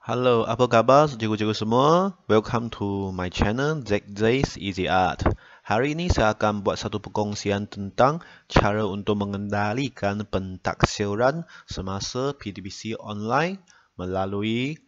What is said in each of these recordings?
Hello, apa khabar cikgu-cikgu semua? Welcome to my channel, Zack Zay's Easy Art. Hari ini saya akan buat satu perkongsian tentang cara untuk mengendalikan pentaksiran semasa PDBC online melalui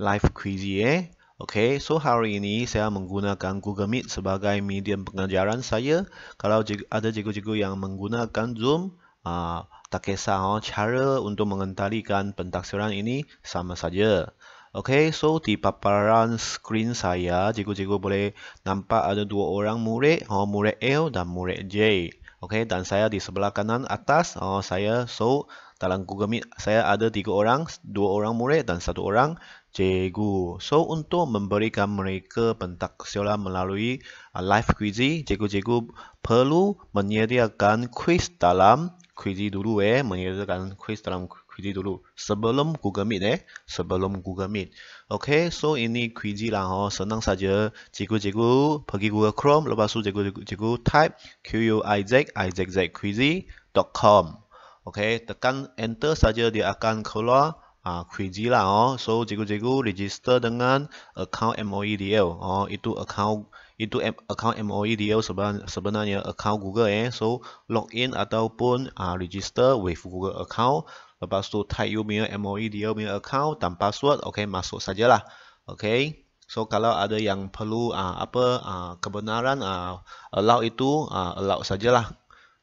live quiz. Eh? Okay, so hari ini saya menggunakan Google Meet sebagai medium pengajaran saya. Kalau ada cikgu-cikgu yang menggunakan Zoom, Ah, tak kisah oh, cara untuk mengendalikan pentaksiran ini sama saja. Okey, so di paparan skrin saya, cikgu-cikgu boleh nampak ada dua orang murid, oh, murid L dan murid J. Okey, dan saya di sebelah kanan atas, oh, saya so dalam Google Meet saya ada tiga orang, dua orang murid dan satu orang cikgu. So untuk memberikan mereka pentaksiran melalui uh, live quiz, cikgu-cikgu perlu menyediakan quiz dalam query dulu eh menyertakan kuis dalam query dulu sebelum Google Meet eh sebelum Google Meet Okay, so ini query lah oh. senang saja cikgu-cikgu pergi Google Chrome lepas tu cikgu-cikgu type dot com. Okay, tekan enter saja dia akan keluar uh, query lah oh. So cikgu-cikgu register dengan account MOEDL oh. Itu account itu account MOEDL sebenarnya account Google eh. So login ataupun uh, register with Google account. Lepas tu type you punya MOEDL punya account dan password. Okay masuk sajalah. Okay. So kalau ada yang perlu uh, apa uh, kebenaran uh, allow itu uh, allow sajalah.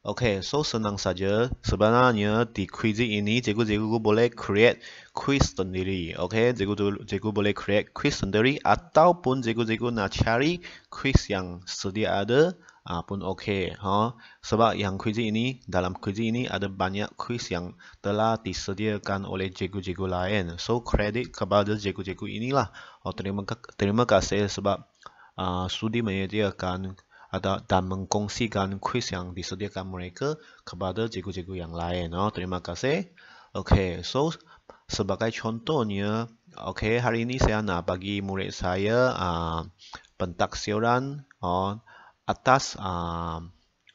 Okay, so senang saja. Sebenarnya di quiz ini, cikgu-cikgu boleh create quiz sendiri. Okay, cikgu-cikgu boleh create quiz sendiri atau pun cikgu-cikgu nak cari quiz yang sedia ada uh, pun okay. Ha? Sebab yang quiz ini, dalam quiz ini ada banyak quiz yang telah disediakan oleh cikgu-cikgu lain. So, credit kepada cikgu-cikgu inilah. Oh, terima, terima kasih sebab ah sudi menyediakan ada dan mengkongsikan kuis yang disediakan mereka kepada cikgu-cikgu yang lain. Oh, terima kasih. Okay, so sebagai contohnya, okay, hari ini saya nak bagi murid saya uh, ah, pentaksiran uh, oh, atas uh,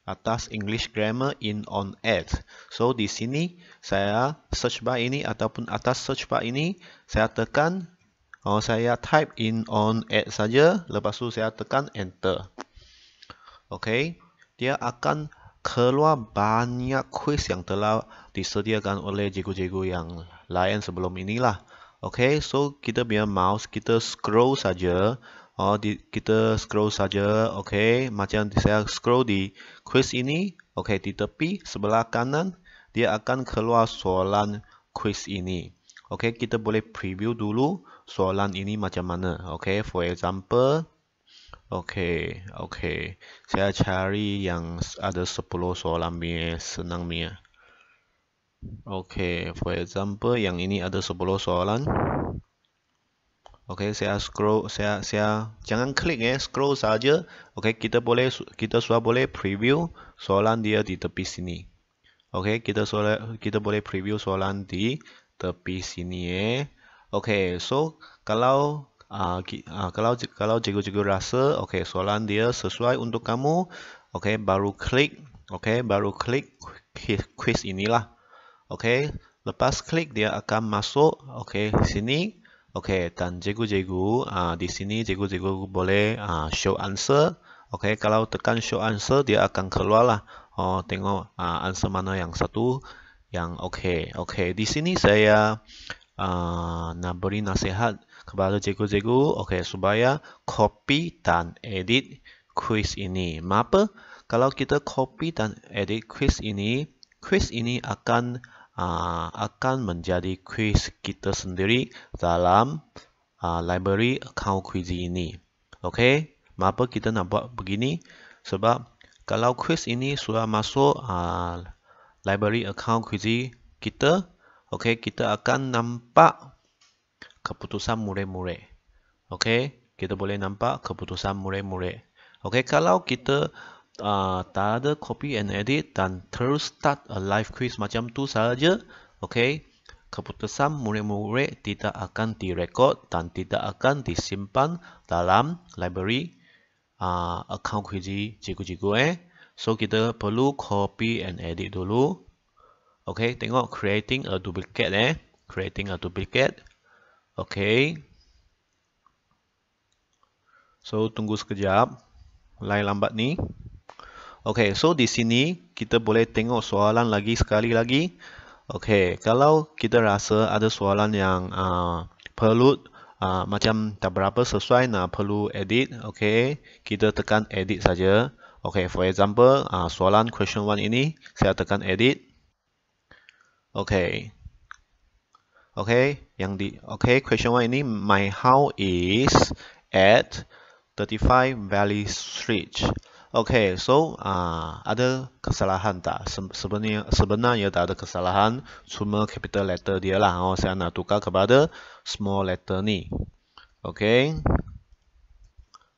atas English grammar in on at. So di sini saya search bar ini ataupun atas search bar ini saya tekan Oh, saya type in on add saja. Lepas tu saya tekan enter okay? Dia akan keluar banyak quiz yang telah disediakan oleh cikgu-cikgu yang lain sebelum inilah. Okay, so kita biar mouse kita scroll saja. Oh, di, kita scroll saja. Okay, macam saya scroll di quiz ini. Okay, di tepi sebelah kanan dia akan keluar soalan quiz ini. Okay, kita boleh preview dulu soalan ini macam mana. Okay, for example. Okey, okey. Saya cari yang ada 10 soalan mie, senang ya. Okey, for example, yang ini ada 10 soalan. Okey, saya scroll, saya, saya, jangan klik eh, scroll saja. Okey, kita boleh, kita sudah boleh preview soalan dia di tepi sini. Okey, kita boleh, kita boleh preview soalan di tepi sini eh. Okey, so, kalau Ah, ah, kalau kalau cikgu-cikgu rasa okay soalan dia sesuai untuk kamu, okay baru klik, okay baru klik quiz inilah. okay lepas klik dia akan masuk okey sini. okay dan cikgu-cikgu uh, di sini cikgu-cikgu boleh uh, show answer. okay kalau tekan show answer dia akan keluar lah. Oh, tengok uh, answer mana yang satu yang okay, okay di sini saya uh, nak beri nasihat kepada cikgu-cikgu, okey supaya copy dan edit quiz ini. Mengapa? Kalau kita copy dan edit quiz ini, quiz ini akan uh, akan menjadi quiz kita sendiri dalam uh, library account quiz ini. Okey, mengapa kita nak buat begini? Sebab kalau quiz ini sudah masuk uh, library account quiz kita, okey kita akan nampak keputusan murid-murid. Okey, kita boleh nampak keputusan murid-murid. Okey, kalau kita uh, tak ada copy and edit dan terus start a live quiz macam tu saja, okey, keputusan murid-murid tidak akan direkod dan tidak akan disimpan dalam library uh, account quizi cikgu-cikgu eh. So, kita perlu copy and edit dulu. Okey, tengok creating a duplicate eh. Creating a duplicate. Okay. So, tunggu sekejap. lain lambat ni. Okay, so di sini kita boleh tengok soalan lagi sekali lagi. Okay, kalau kita rasa ada soalan yang uh, perlu uh, macam tak berapa sesuai nak perlu edit. Okay, kita tekan edit saja. Okay, for example, uh, soalan question 1 ini saya tekan edit. Okay. Okay, yang di okay question one ini my house is at 35 Valley Street. Okay, so uh, ada kesalahan tak? Sebenarnya sebenarnya tak ada kesalahan, cuma capital letter dia lah. Oh, saya nak tukar kepada small letter ni. Okay.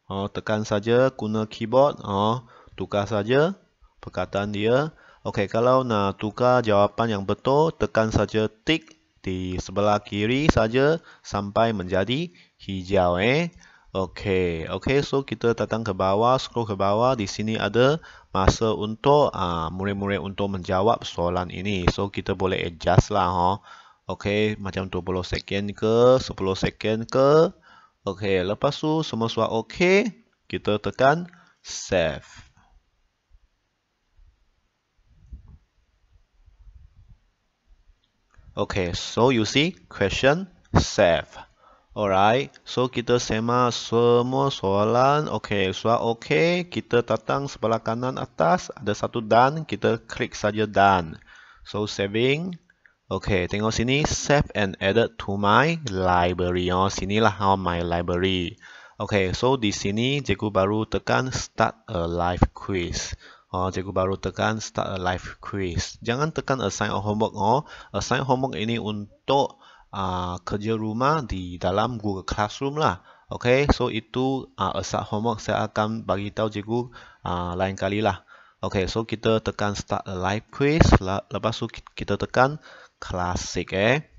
Oh, tekan saja guna keyboard. Oh, tukar saja perkataan dia. Okay, kalau nak tukar jawapan yang betul, tekan saja tick di sebelah kiri saja sampai menjadi hijau eh. Okey, okey so kita datang ke bawah, scroll ke bawah. Di sini ada masa untuk ah uh, murid-murid untuk menjawab soalan ini. So kita boleh adjust lah ha. Okey, macam 20 second ke 10 second ke. Okey, lepas tu semua suara okey, kita tekan save. Okay, so you see, question save. Alright, so kita sema semua soalan. Okay, soal okay. Kita datang sebelah kanan atas. Ada satu done. Kita klik saja done. So, saving. Okay, tengok sini. Save and added to my library. Oh, sini lah, oh, my library. Okay, so di sini, jeku baru tekan start a live quiz. Uh, cikgu baru tekan start a live quiz. Jangan tekan assign a homework. Oh. Assign homework ini untuk uh, kerja rumah di dalam Google Classroom lah. Okay, so itu uh, assign homework saya akan bagi tahu cikgu uh, lain kali lah. Okay, so kita tekan start a live quiz. Lepas tu kita tekan classic eh.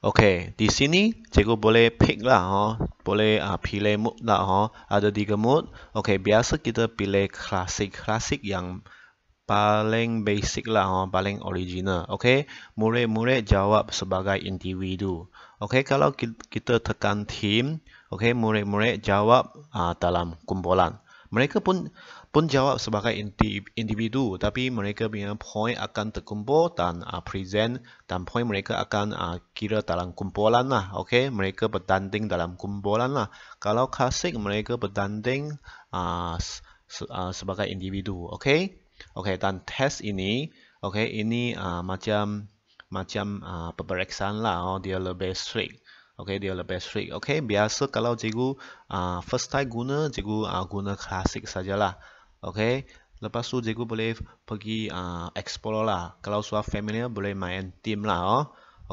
OK, di sini cikgu boleh pick lah, ha. boleh ah, pilih mood lah, ha. ada tiga mood. OK, biasa kita pilih klasik-klasik yang paling basic lah, ha. paling original. OK, murid-murid jawab sebagai individu. OK, kalau kita tekan team, OK, murid-murid jawab ah, dalam kumpulan. Mereka pun pun jawab sebagai individu tapi mereka punya point akan terkumpul dan uh, present dan point mereka akan uh, kira dalam kumpulan lah okay? mereka bertanding dalam kumpulan lah kalau klasik mereka bertanding uh, ah, se uh, sebagai individu okay? Okay, dan test ini okay? ini uh, macam macam uh, peperiksaan lah oh. dia lebih strict Okay, dia lebih strict. Okay, biasa kalau cikgu uh, first time guna, cikgu uh, guna klasik sajalah. Okey. Lepas tu cikgu boleh pergi uh, explore lah. Kalau suara familiar boleh main team lah. Oh.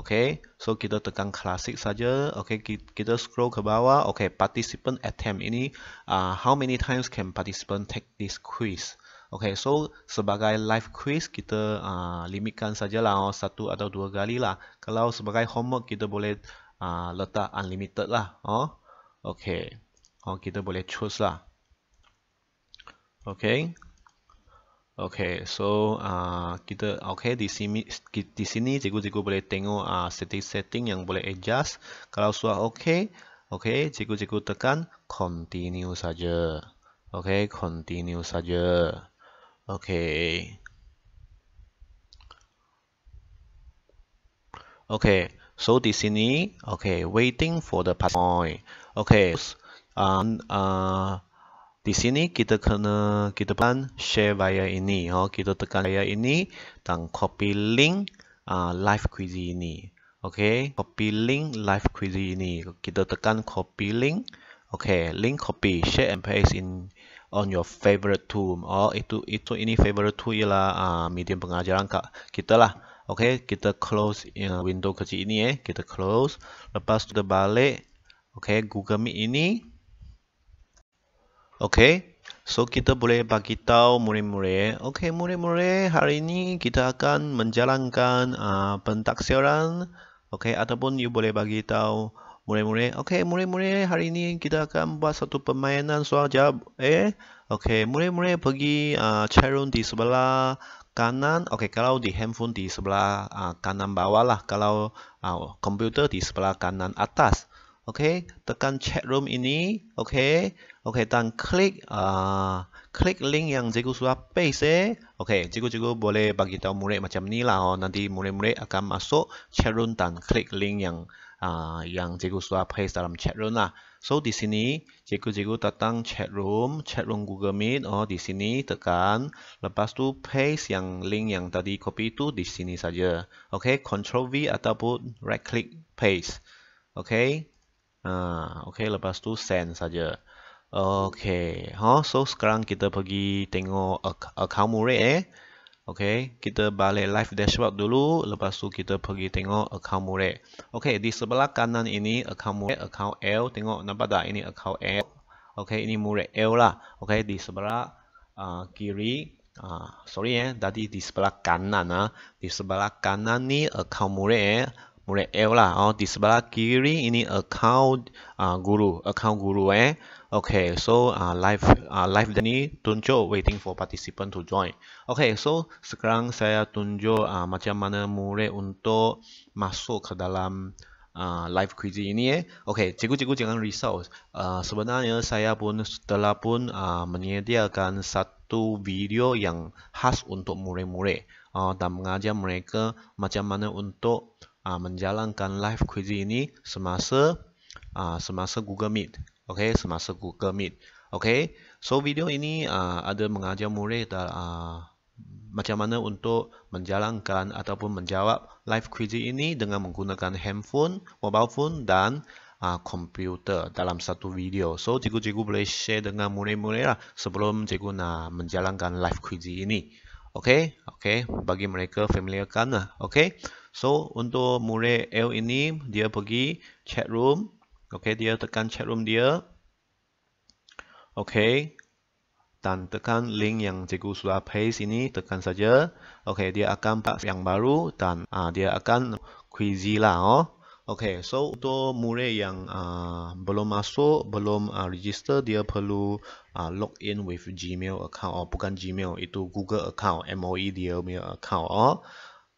Okey. So kita tekan klasik saja. Okey. Kita scroll ke bawah. Okey. Participant attempt ini. Uh, how many times can participant take this quiz? Okey. So sebagai live quiz kita uh, limitkan lah, Oh. Satu atau dua kali lah. Kalau sebagai homework kita boleh uh, letak unlimited lah. Oh. Okey. Oh, kita boleh choose lah okay okay so uh, kita okay di sini di sini cikgu-cikgu boleh tengok uh, setting-setting yang boleh adjust kalau sudah okay okay cikgu-cikgu tekan continue saja okay continue saja okay okay so di sini okay waiting for the pass point okay um uh di sini kita kena kita tekan share via ini. Ha, kita tekan via ini dan copy link uh, live quiz ini. Okey, copy link live quiz ini. Kita tekan copy link. Okey, link copy, share and paste in on your favorite tool. Oh, itu itu ini favorite tool ialah uh, medium pengajaran kak kita lah. Okey, kita close uh, window kecil ini eh. Kita close. Lepas tu kita balik. Okey, Google Meet ini. Okay, so kita boleh bagi tahu murid-murid. Eh? Okay, murid-murid, hari ini kita akan menjalankan uh, pentaksiran. Okay, ataupun you boleh bagi tahu murid-murid. Okay, murid-murid, hari ini kita akan buat satu permainan soal jawab. Eh, okay, murid-murid pergi uh, ah, chat di sebelah kanan. Okay, kalau di handphone di sebelah uh, kanan bawah lah. Kalau uh, komputer di sebelah kanan atas. Okay, tekan chat room ini. Okay. OK, dan klik uh, klik link yang cikgu sudah paste. Eh? OK, cikgu-cikgu boleh bagi tahu murid macam ni lah. Oh. Nanti murid-murid akan masuk chat dan klik link yang uh, yang cikgu sudah paste dalam chat lah. So, di sini cikgu-cikgu datang chat room, Google Meet. Oh, di sini tekan. Lepas tu paste yang link yang tadi copy tu di sini saja. OK, Control V ataupun right click paste. OK, uh, OK, lepas tu send saja. Okay, ha, so sekarang kita pergi tengok account murid eh. Okay, kita balik live dashboard dulu, lepas tu kita pergi tengok account murid. Okay, di sebelah kanan ini account murid, account L, tengok nampak tak ini account L. Okay, ini murid L lah. Okay, di sebelah uh, kiri, uh, sorry eh, tadi di sebelah kanan lah. Di sebelah kanan ni account murid eh murid L lah. Oh, di sebelah kiri ini account uh, guru, account guru eh. Okay, so uh, live uh, live ini tunjuk waiting for participant to join. Okay, so sekarang saya tunjuk uh, macam mana murid untuk masuk ke dalam uh, live quiz ini eh. Okay, cikgu-cikgu jangan risau. Uh, sebenarnya saya pun setelah pun uh, menyediakan satu video yang khas untuk murid-murid uh, dan mengajar mereka macam mana untuk uh, menjalankan live quiz ini semasa uh, semasa Google Meet. Okey, semasa Google Meet. Okey. So video ini uh, ada mengajar murid uh, macam mana untuk menjalankan ataupun menjawab live quiz ini dengan menggunakan handphone, mobile phone dan uh, computer dalam satu video. So cikgu-cikgu boleh share dengan murid-murid lah sebelum cikgu nak menjalankan live quiz ini. Okey, okey, bagi mereka familiarkan lah. Okey. So untuk murid L ini dia pergi chat room. okay dia tekan chat room dia. okay Dan tekan link yang cikgu sudah paste ini tekan saja. okay dia akan pak yang baru dan uh, dia akan quiz lah oh. okay. so untuk murid yang uh, belum masuk belum uh, register dia perlu uh, log in with Gmail account oh, bukan Gmail itu Google account MOE dia punya account oh.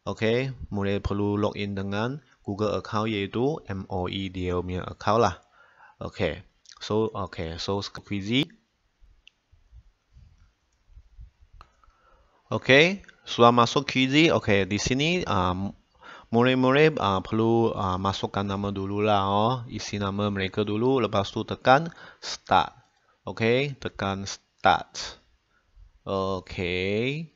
Okay, mulai perlu login dengan google account iaitu moedl punya account lah Okay, so okay, so squeezy Okay, sudah masuk quizy Okay, di sini um, Mulai-mulai uh, perlu uh, masukkan nama dulu lah, oh. isi nama mereka dulu, lepas tu tekan start, Okay, tekan start, Okay,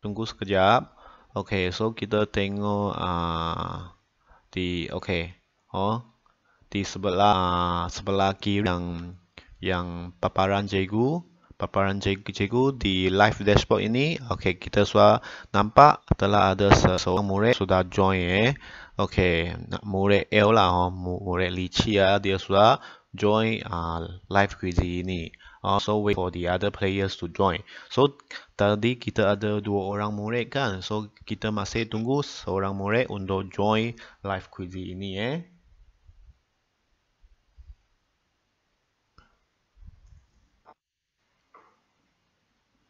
tunggu sekejap. Okay, so kita tengok uh, di okay, oh di sebelah uh, sebelah kiri yang yang paparan cikgu paparan cikgu di live dashboard ini. Okay, kita sudah nampak telah ada seorang murid sudah join eh. Okay, murid L lah, oh, murid Lichi dia sudah join uh, live quiz ini also wait for the other players to join. So tadi kita ada dua orang murid kan. So kita masih tunggu seorang murid untuk join live quiz ini eh.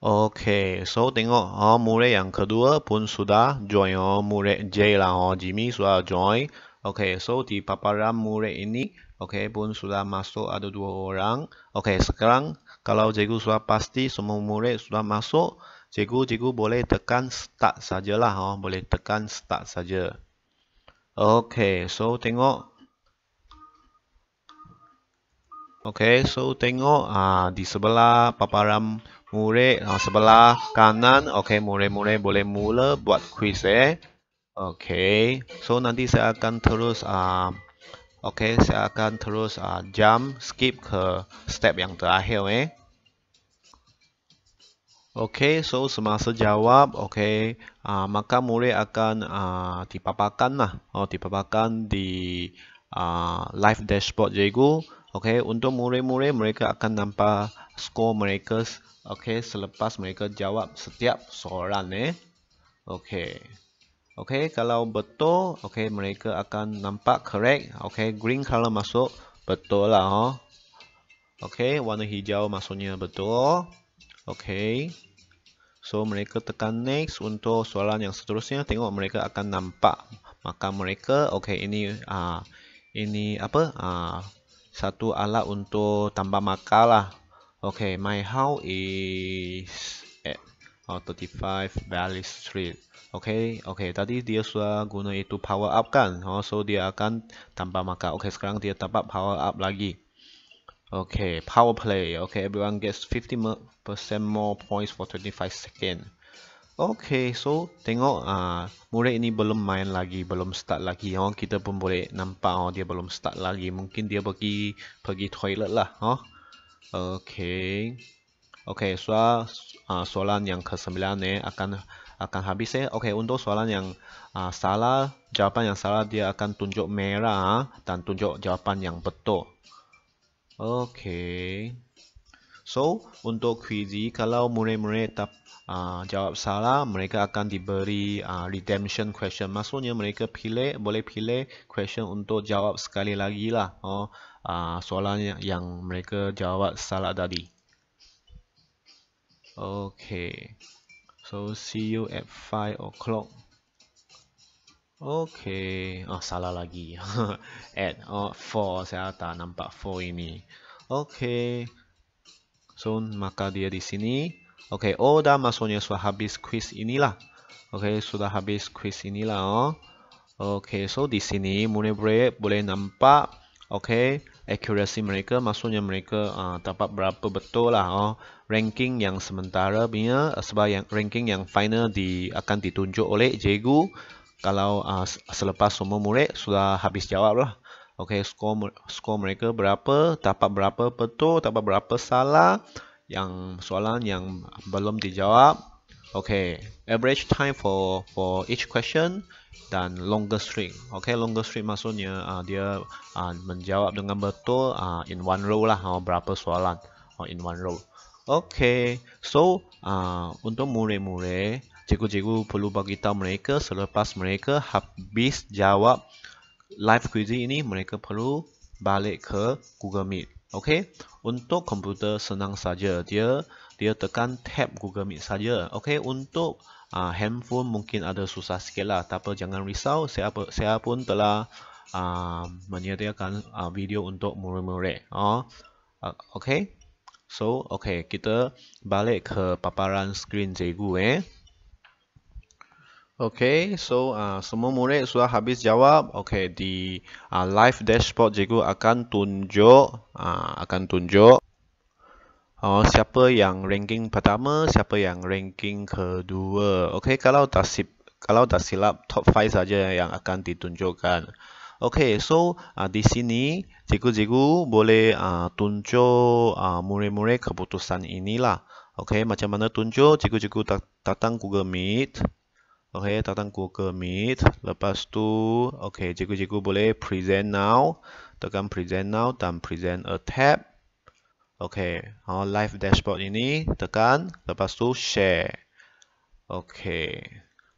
Okay, so tengok oh, murid yang kedua pun sudah join oh, murid J lah oh, Jimmy sudah join. Okay, so di paparan murid ini okay, pun sudah masuk ada dua orang. Okay, sekarang kalau cikgu sudah pasti semua murid sudah masuk, cikgu-cikgu boleh tekan start sajalah. Oh. Boleh tekan start saja. Okey, so tengok. Okey, so tengok uh, di sebelah paparan murid, uh, sebelah kanan. Okey, murid-murid boleh mula buat quiz eh. Okey, so nanti saya akan terus... Uh, Ok, saya akan terus uh, jump, skip ke step yang terakhir eh. Ok, so semasa jawab, ok, uh, maka murid akan uh, dipaparkan lah. Oh, dipaparkan di uh, live dashboard jago. Ok, untuk murid-murid mereka akan nampak skor mereka okay, selepas mereka jawab setiap soalan eh. Okay ok kalau betul ok mereka akan nampak correct ok green color masuk betul lah oh. ok warna hijau maksudnya betul ok so mereka tekan next untuk soalan yang seterusnya tengok mereka akan nampak maka mereka ok ini uh, ini apa uh, satu alat untuk tambah makalah ok my house is oh, 35 Valley Street. Okay, okay. Tadi dia sudah guna itu power up kan? Oh, so dia akan tambah markah. Okay, sekarang dia tambah power up lagi. Okay, power play. Okay, everyone gets 50% more points for 25 second. Okay, so tengok ah uh, murid ini belum main lagi, belum start lagi. Oh, kita pun boleh nampak oh dia belum start lagi. Mungkin dia pergi pergi toilet lah. Oh, okay. Okey, soal uh, soalan yang ke-9 ni akan akan habis eh. Okey, untuk soalan yang uh, salah, jawapan yang salah dia akan tunjuk merah ah, dan tunjuk jawapan yang betul. Okey. So, untuk kuisi kalau murid-murid tak uh, jawab salah, mereka akan diberi uh, redemption question. Maksudnya mereka pilih, boleh pilih question untuk jawab sekali lagi lah. Oh, uh, soalan yang mereka jawab salah tadi. Okay. So see you at five o'clock. Okay. Oh salah lagi. at oh, four saya tak nampak four ini. Okay. So maka dia di sini. Okay. Oh dah maksudnya sudah habis quiz inilah. Okay sudah habis quiz inilah. Oh. Okay. So di sini mulai boleh boleh nampak. Okay accuracy mereka maksudnya mereka uh, dapat berapa betul lah oh, ranking yang sementara punya ah, sebab yang ranking yang final di akan ditunjuk oleh jegu kalau uh, selepas semua murid sudah habis jawab lah okay, skor, skor mereka berapa dapat berapa betul dapat berapa salah yang soalan yang belum dijawab Okay, average time for for each question dan longer string. Okay, longer string maksudnya uh, dia uh, menjawab dengan betul uh, in one row lah, uh, berapa soalan uh, in one row. Okay, so uh, untuk murid-murid, cikgu-cikgu perlu bagi tahu mereka selepas mereka habis jawab live quiz ini, mereka perlu balik ke Google Meet. Okay, untuk komputer senang saja dia dia tekan tab Google Meet saja. Okey, untuk uh, handphone mungkin ada susah sikit lah. Tak apa, jangan risau. Saya, saya pun telah uh, menyediakan uh, video untuk murid-murid. Uh, oh, okey, so okey, kita balik ke paparan skrin cikgu eh. Okey, so uh, semua murid sudah habis jawab. Okey, di uh, live dashboard cikgu akan tunjuk, uh, akan tunjuk. Oh, siapa yang ranking pertama, siapa yang ranking kedua. Okey, kalau dah sip, kalau dah silap top 5 saja yang akan ditunjukkan. Okey, so uh, di sini cikgu-cikgu boleh uh, tunjuk uh, ah, mure-mure keputusan inilah. Okey, macam mana tunjuk? Cikgu-cikgu datang Google Meet. Okey, datang Google Meet. Lepas tu, okey, cikgu-cikgu boleh present now. Tekan present now dan present a tab. Okey, oh, live dashboard ini tekan, lepas tu share. Okey,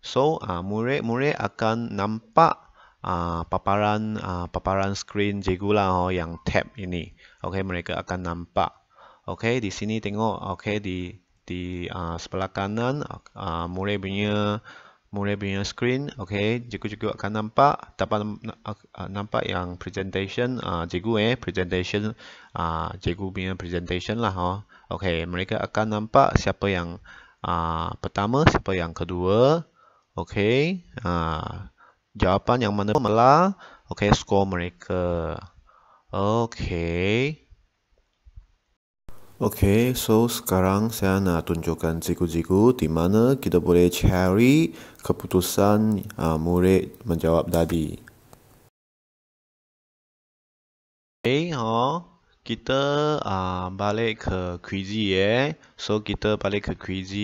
so uh, ah, murid-murid akan nampak uh, paparan uh, paparan screen cikgu lah oh, yang tab ini. Okey, mereka akan nampak. Okey, di sini tengok, okey, di di uh, sebelah kanan uh, murid punya uh, mula punya screen ok cikgu-cikgu akan nampak dapat uh, nampak yang presentation uh, cikgu eh presentation uh, cikgu punya presentation lah oh. ok mereka akan nampak siapa yang uh, pertama siapa yang kedua ok uh, jawapan yang mana malah ok skor mereka ok ok Okay, so sekarang saya nak tunjukkan cikgu-cikgu di mana kita boleh cari keputusan uh, murid menjawab tadi. Okay, oh, kita uh, balik ke quiz eh. So, kita balik ke quiz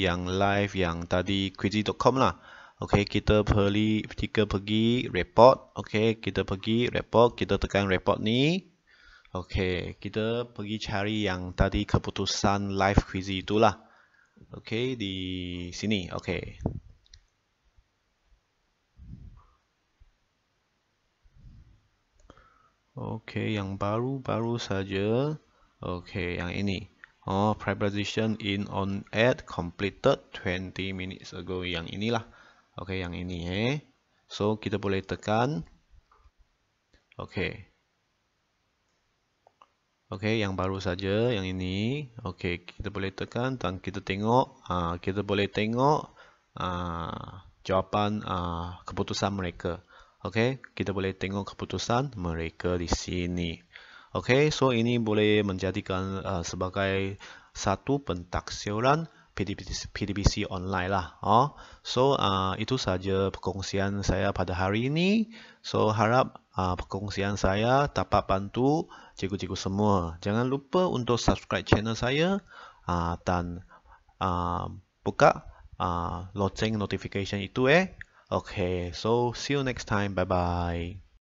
yang live yang tadi quiz.com lah. Okay, kita perlu kita pergi report. Okay, kita pergi report. Kita tekan report ni. Okay, kita pergi cari yang tadi keputusan live quiz itu lah. Okay di sini. Okay. Okay yang baru-baru saja. Okay yang ini. Oh, preposition in on at completed 20 minutes ago yang inilah. Okay yang ini eh. So, kita boleh tekan Okay ok yang baru saja yang ini ok kita boleh tekan dan kita tengok uh, kita boleh tengok uh, jawapan uh, keputusan mereka ok kita boleh tengok keputusan mereka di sini ok so ini boleh menjadikan uh, sebagai satu pentaksiran PDBC, PDBC online lah oh. so uh, itu saja perkongsian saya pada hari ini so harap uh, perkongsian saya dapat bantu cikgu-cikgu semua. Jangan lupa untuk subscribe channel saya uh, dan uh, buka uh, loceng notification itu eh. Okay, so see you next time. Bye-bye.